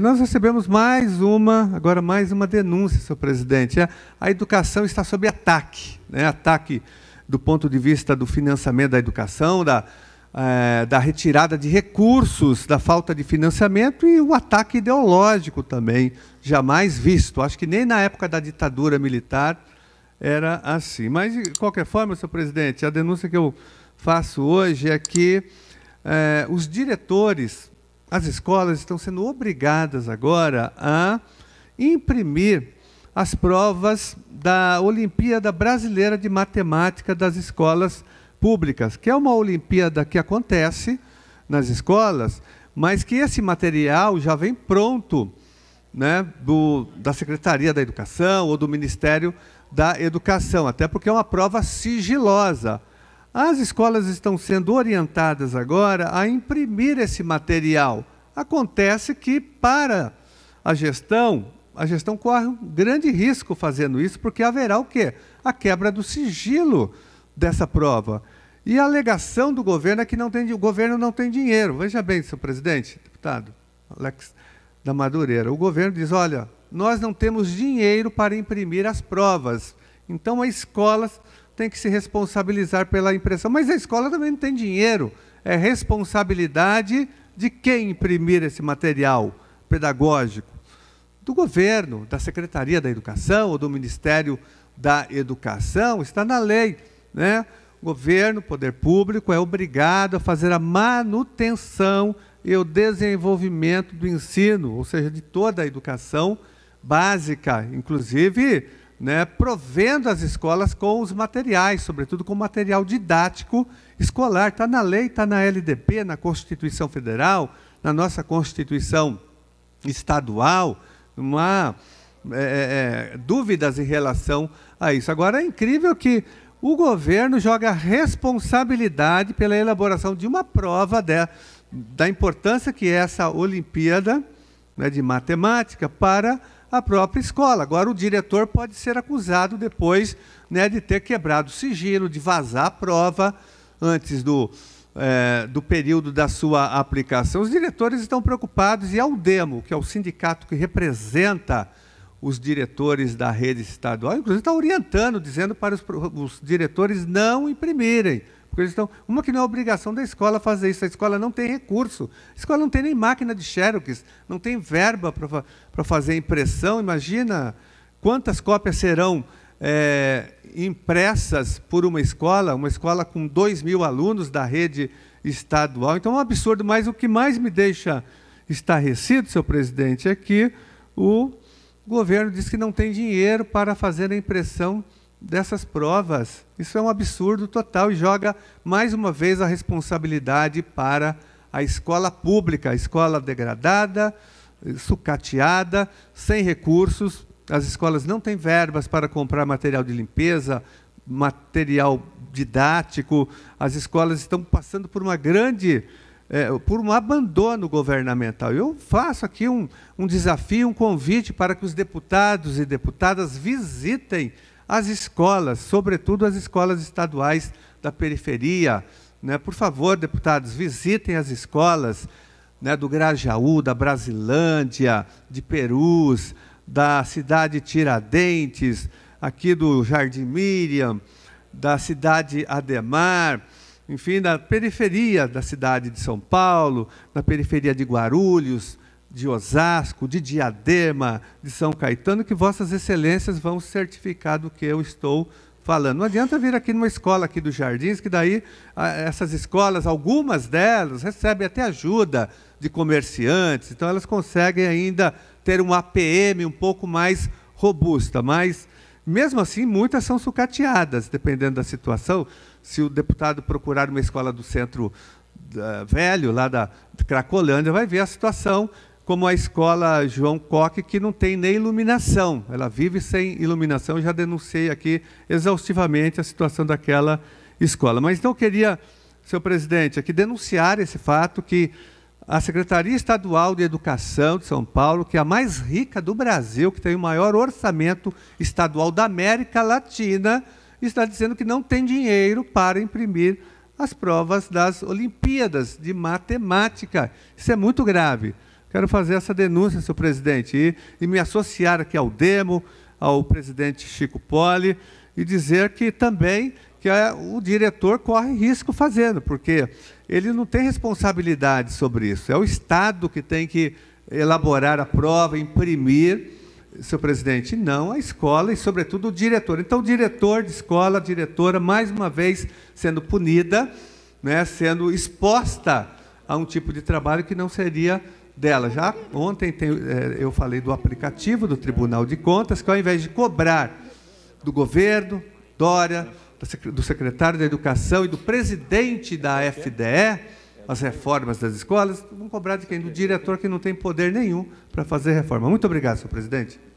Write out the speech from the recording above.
nós recebemos mais uma, agora mais uma denúncia, senhor presidente. É, a educação está sob ataque, né? ataque do ponto de vista do financiamento da educação, da, é, da retirada de recursos, da falta de financiamento e o ataque ideológico também, jamais visto. Acho que nem na época da ditadura militar era assim. Mas, de qualquer forma, senhor presidente, a denúncia que eu faço hoje é que é, os diretores as escolas estão sendo obrigadas agora a imprimir as provas da Olimpíada Brasileira de Matemática das escolas públicas, que é uma Olimpíada que acontece nas escolas, mas que esse material já vem pronto né, do, da Secretaria da Educação ou do Ministério da Educação, até porque é uma prova sigilosa. As escolas estão sendo orientadas agora a imprimir esse material. Acontece que, para a gestão, a gestão corre um grande risco fazendo isso, porque haverá o quê? A quebra do sigilo dessa prova. E a alegação do governo é que não tem, o governo não tem dinheiro. Veja bem, senhor presidente, deputado Alex da Madureira. O governo diz: olha, nós não temos dinheiro para imprimir as provas. Então, as escolas tem que se responsabilizar pela impressão. Mas a escola também não tem dinheiro. É responsabilidade de quem imprimir esse material pedagógico? Do governo, da Secretaria da Educação ou do Ministério da Educação, está na lei. Né? O governo, poder público, é obrigado a fazer a manutenção e o desenvolvimento do ensino, ou seja, de toda a educação básica, inclusive né, provendo as escolas com os materiais, sobretudo com material didático escolar. Está na lei, está na LDP, na Constituição Federal, na nossa Constituição Estadual. Não há é, é, é, dúvidas em relação a isso. Agora, é incrível que o governo joga responsabilidade pela elaboração de uma prova de, da importância que é essa Olimpíada né, de Matemática para a própria escola. Agora, o diretor pode ser acusado depois né, de ter quebrado o sigilo, de vazar a prova antes do, é, do período da sua aplicação. Os diretores estão preocupados e a DEMO, que é o sindicato que representa os diretores da rede estadual, inclusive está orientando, dizendo para os, os diretores não imprimirem então, Uma que não é obrigação da escola fazer isso. A escola não tem recurso. A escola não tem nem máquina de xerox, não tem verba para fazer impressão. Imagina quantas cópias serão é, impressas por uma escola, uma escola com 2 mil alunos da rede estadual. Então é um absurdo, mas o que mais me deixa estarrecido, seu presidente, é que o governo diz que não tem dinheiro para fazer a impressão dessas provas. Isso é um absurdo total e joga mais uma vez a responsabilidade para a escola pública, a escola degradada, sucateada, sem recursos. As escolas não têm verbas para comprar material de limpeza, material didático. As escolas estão passando por uma grande é, por um abandono governamental. Eu faço aqui um, um desafio, um convite para que os deputados e deputadas visitem as escolas, sobretudo as escolas estaduais da periferia, né? por favor, deputados, visitem as escolas né, do Grajaú, da Brasilândia, de Perus, da cidade Tiradentes, aqui do Jardim Miriam, da cidade Ademar, enfim, da periferia da cidade de São Paulo, da periferia de Guarulhos, de Osasco, de Diadema, de São Caetano, que vossas excelências vão certificar do que eu estou falando. Não adianta vir aqui numa escola aqui dos Jardins, que daí ah, essas escolas, algumas delas, recebem até ajuda de comerciantes, então elas conseguem ainda ter um APM um pouco mais robusta, mas mesmo assim muitas são sucateadas, dependendo da situação. Se o deputado procurar uma escola do centro ah, velho, lá da Cracolândia, vai ver a situação como a escola João Coque, que não tem nem iluminação. Ela vive sem iluminação. Eu já denunciei aqui exaustivamente a situação daquela escola. Mas então eu queria, senhor presidente, aqui denunciar esse fato que a Secretaria Estadual de Educação de São Paulo, que é a mais rica do Brasil, que tem o maior orçamento estadual da América Latina, está dizendo que não tem dinheiro para imprimir as provas das Olimpíadas de Matemática. Isso é muito grave. Quero fazer essa denúncia, senhor presidente, e, e me associar aqui ao Demo, ao presidente Chico Poli, e dizer que também que a, é, o diretor corre risco fazendo, porque ele não tem responsabilidade sobre isso. É o Estado que tem que elaborar a prova, imprimir, senhor presidente, não a escola e, sobretudo, o diretor. Então, o diretor de escola, a diretora, mais uma vez sendo punida, né, sendo exposta a um tipo de trabalho que não seria dela. Já ontem tem, é, eu falei do aplicativo do Tribunal de Contas, que ao invés de cobrar do governo, Dória, do secretário da Educação e do presidente da FDE, as reformas das escolas, vão cobrar de quem? Do diretor que não tem poder nenhum para fazer reforma. Muito obrigado, senhor presidente.